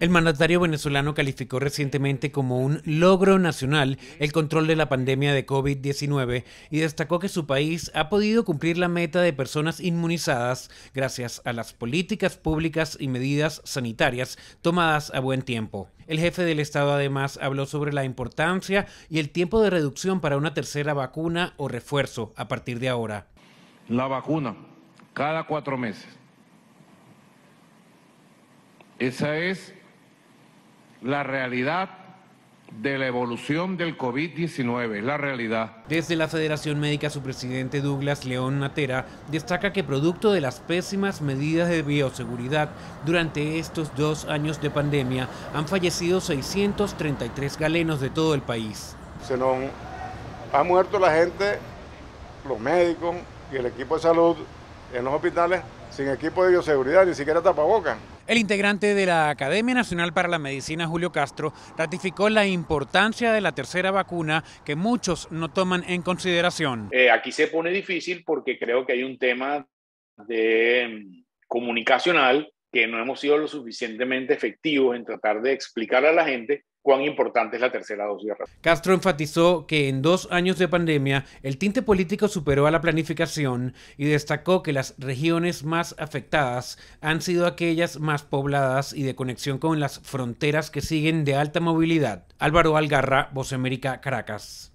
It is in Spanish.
El mandatario venezolano calificó recientemente como un logro nacional el control de la pandemia de COVID-19 y destacó que su país ha podido cumplir la meta de personas inmunizadas gracias a las políticas públicas y medidas sanitarias tomadas a buen tiempo. El jefe del Estado además habló sobre la importancia y el tiempo de reducción para una tercera vacuna o refuerzo a partir de ahora. La vacuna, cada cuatro meses esa es la realidad de la evolución del COVID-19, la realidad. Desde la Federación Médica, su presidente Douglas León Natera destaca que producto de las pésimas medidas de bioseguridad durante estos dos años de pandemia, han fallecido 633 galenos de todo el país. Se nos ha muerto la gente, los médicos y el equipo de salud en los hospitales sin equipo de bioseguridad, ni siquiera tapabocas. El integrante de la Academia Nacional para la Medicina, Julio Castro, ratificó la importancia de la tercera vacuna que muchos no toman en consideración. Eh, aquí se pone difícil porque creo que hay un tema de mm, comunicacional que no hemos sido lo suficientemente efectivos en tratar de explicar a la gente cuán importante es la tercera dosis Castro enfatizó que en dos años de pandemia el tinte político superó a la planificación y destacó que las regiones más afectadas han sido aquellas más pobladas y de conexión con las fronteras que siguen de alta movilidad. Álvaro Algarra, Voz América, Caracas.